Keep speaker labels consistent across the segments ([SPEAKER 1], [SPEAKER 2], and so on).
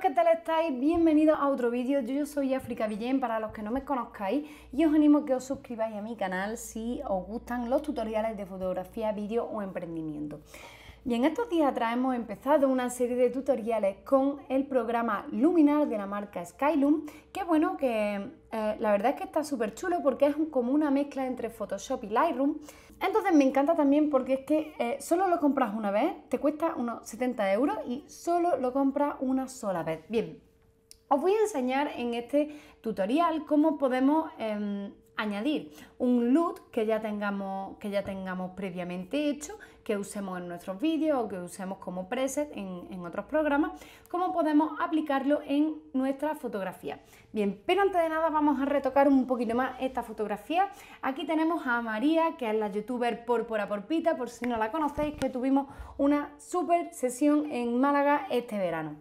[SPEAKER 1] ¿qué tal estáis? Bienvenidos a otro vídeo. Yo, soy África Villén, para los que no me conozcáis, y os animo a que os suscribáis a mi canal si os gustan los tutoriales de fotografía, vídeo o emprendimiento. Y en estos días atrás hemos empezado una serie de tutoriales con el programa Luminar de la marca Skyloom, que bueno, que eh, la verdad es que está súper chulo porque es como una mezcla entre Photoshop y Lightroom. Entonces me encanta también porque es que eh, solo lo compras una vez, te cuesta unos 70 euros y solo lo compras una sola vez. Bien, os voy a enseñar en este tutorial cómo podemos em, añadir un LUT que ya tengamos, que ya tengamos previamente hecho, que usemos en nuestros vídeos o que usemos como preset en, otros programas, cómo podemos aplicarlo en nuestra fotografía. Bien, pero antes de nada vamos a retocar un poquito más esta fotografía. Aquí tenemos a María, que es la youtuber Pórpora Porpita, por si no la conocéis, que tuvimos una súper sesión en Málaga este verano.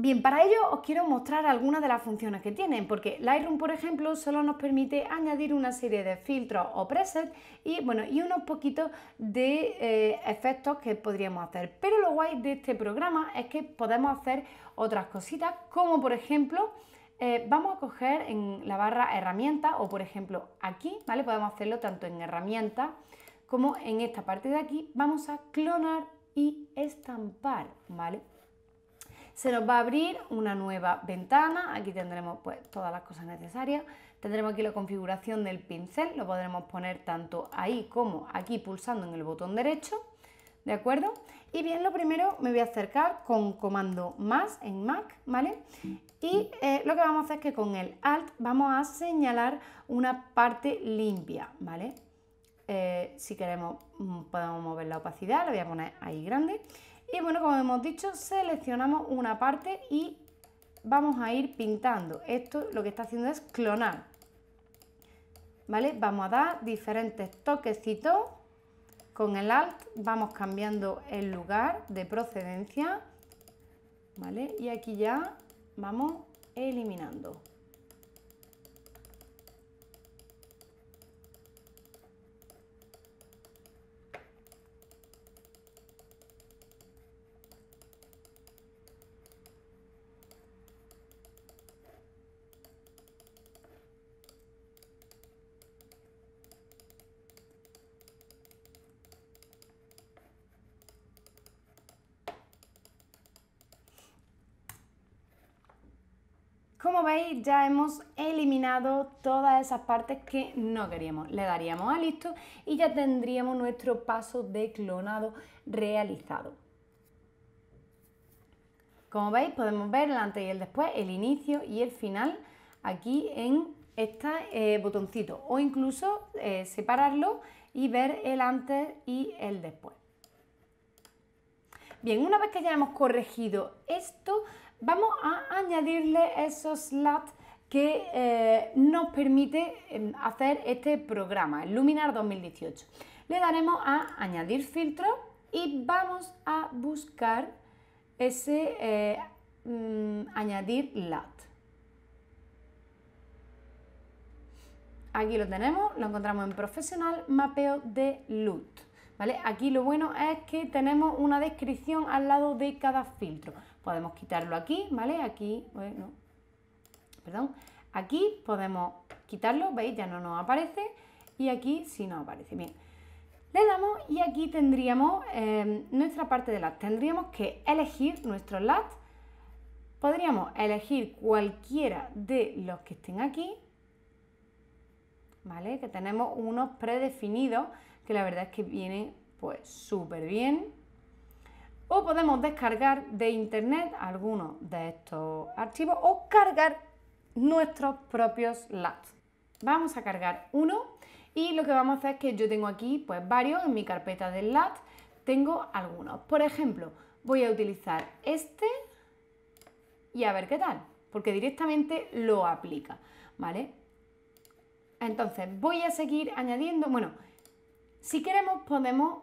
[SPEAKER 1] Bien, para ello os quiero mostrar algunas de las funciones que tienen, porque Lightroom, por ejemplo, solo nos permite añadir una serie de filtros o presets y, bueno, y unos poquitos de eh, efectos que podríamos hacer. Pero lo guay de este programa es que podemos hacer otras cositas, como por ejemplo, eh, vamos a coger en la barra herramientas o por ejemplo aquí, ¿vale? Podemos hacerlo tanto en herramientas como en esta parte de aquí. Vamos a clonar y estampar, ¿vale? se nos va a abrir una nueva ventana, aquí tendremos pues todas las cosas necesarias, tendremos aquí la configuración del pincel, lo podremos poner tanto ahí como aquí pulsando en el botón derecho, ¿de acuerdo? Y bien, lo primero me voy a acercar con comando más en Mac, ¿vale? Y eh, lo que vamos a hacer es que con el Alt vamos a señalar una parte limpia, ¿vale? Eh, si queremos mm, podemos mover la opacidad, la voy a poner ahí grande y bueno, como hemos dicho, seleccionamos una parte y vamos a ir pintando. Esto lo que está haciendo es clonar. Vamos a dar diferentes toquecitos. Con el Alt vamos cambiando el lugar de procedencia. Y aquí ya vamos eliminando. Como veis, ya hemos eliminado todas esas partes que no queríamos. Le daríamos a listo y ya tendríamos nuestro paso de clonado realizado. Como veis, podemos ver el antes y el después, el inicio y el final aquí en este eh, botoncito o incluso eh, separarlo y ver el antes y el después. Bien, una vez que ya hemos corregido esto, vamos a añadirle esos LAT que eh, nos permite em, hacer este programa, el Luminar 2018. Le daremos a añadir filtro y vamos a buscar ese eh, mm, añadir lat. Aquí lo tenemos, lo encontramos en profesional, mapeo de LUT. ¿vale? Aquí lo bueno es que tenemos una descripción al lado de cada filtro. Podemos quitarlo aquí, ¿vale? Aquí, bueno, perdón, aquí podemos quitarlo, ¿veis? Ya no nos aparece y aquí sí nos aparece. Bien, le damos y aquí tendríamos em, nuestra parte de LAT. Tendríamos que elegir nuestro LAT. Podríamos elegir cualquiera de los que estén aquí, ¿vale? Que tenemos unos predefinidos que la verdad es que viene pues súper bien. O podemos descargar de internet algunos de estos archivos o cargar nuestros propios LATS Vamos a cargar uno y lo que vamos a hacer es que yo tengo aquí pues varios en mi carpeta del lat, tengo algunos. Por ejemplo, voy a utilizar este y a ver qué tal, porque directamente lo aplica, ¿vale? Entonces voy a seguir añadiendo, bueno, si queremos, podemos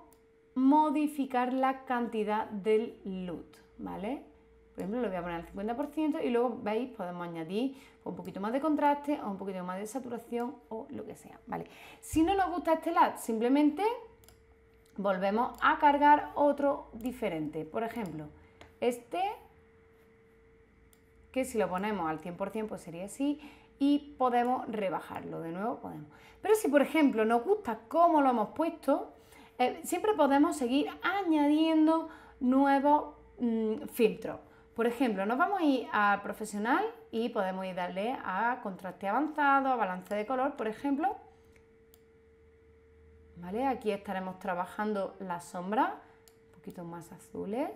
[SPEAKER 1] modificar la cantidad del LUT, ¿vale? Por ejemplo, lo voy a poner al 50% y luego, veis, podemos añadir un poquito más de contraste o un poquito más de saturación o lo que sea, ¿vale? Si no nos gusta este lat, simplemente volvemos a cargar otro diferente. Por ejemplo, este, que si lo ponemos al 100% pues sería así, y podemos rebajarlo. De nuevo podemos. Pero si por ejemplo nos gusta cómo lo hemos puesto, eh, siempre podemos seguir añadiendo nuevos mm, filtros. Por ejemplo, nos vamos a ir a profesional y podemos ir darle a contraste avanzado, a balance de color, por ejemplo. Aquí estaremos trabajando la sombra, un poquito más azules.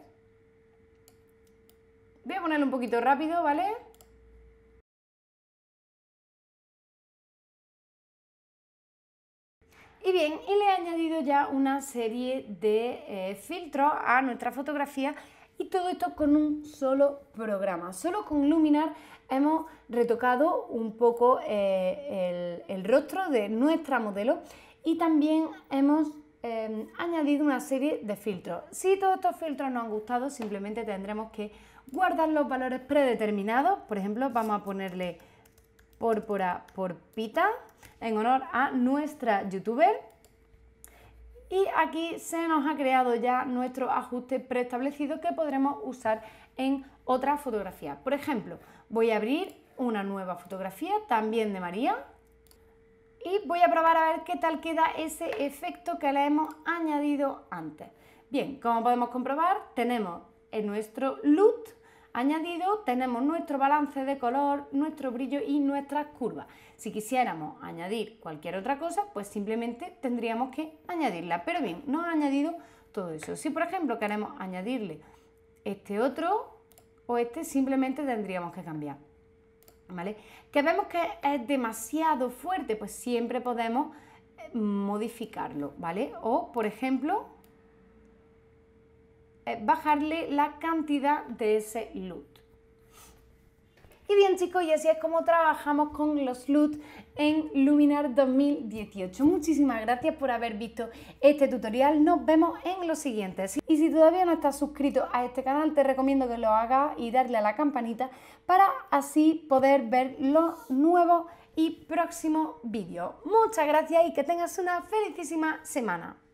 [SPEAKER 1] Voy a ponerlo un poquito rápido, ¿vale? Y bien, y le he añadido ya una serie de eh, filtros a nuestra fotografía y todo esto con un solo programa. Solo con Luminar hemos retocado un poco eh, el, rostro de nuestra modelo y también hemos em, añadido una serie de filtros. Si todos estos filtros nos han gustado, simplemente tendremos que guardar los valores predeterminados. Por ejemplo, vamos a ponerle Pórpora pita, en honor a nuestra youtuber. Y aquí se nos ha creado ya nuestro ajuste preestablecido que podremos usar en otra fotografía. Por ejemplo, voy a abrir una nueva fotografía también de María y voy a probar a ver qué tal queda ese efecto que le hemos añadido antes. Bien, como podemos comprobar, tenemos en nuestro LUT Añadido tenemos nuestro balance de color, nuestro brillo y nuestras curvas. Si quisiéramos añadir cualquier otra cosa, pues simplemente tendríamos que añadirla. Pero bien, no ha añadido todo eso. Si por ejemplo queremos añadirle este otro o este, simplemente tendríamos que cambiar. ¿Vale? Que vemos que es demasiado fuerte, pues siempre podemos eh, modificarlo, ¿vale? O por ejemplo, eh, bajarle la cantidad de ese LUT. Y bien chicos, y así es como trabajamos con los LUT en Luminar 2018. Muchísimas gracias por haber visto este tutorial. Nos vemos en los siguientes. Y si todavía no estás suscrito a este canal, te recomiendo que lo hagas y darle a la campanita para así poder ver los nuevos y próximos vídeos. Muchas gracias y que tengas una felicísima semana.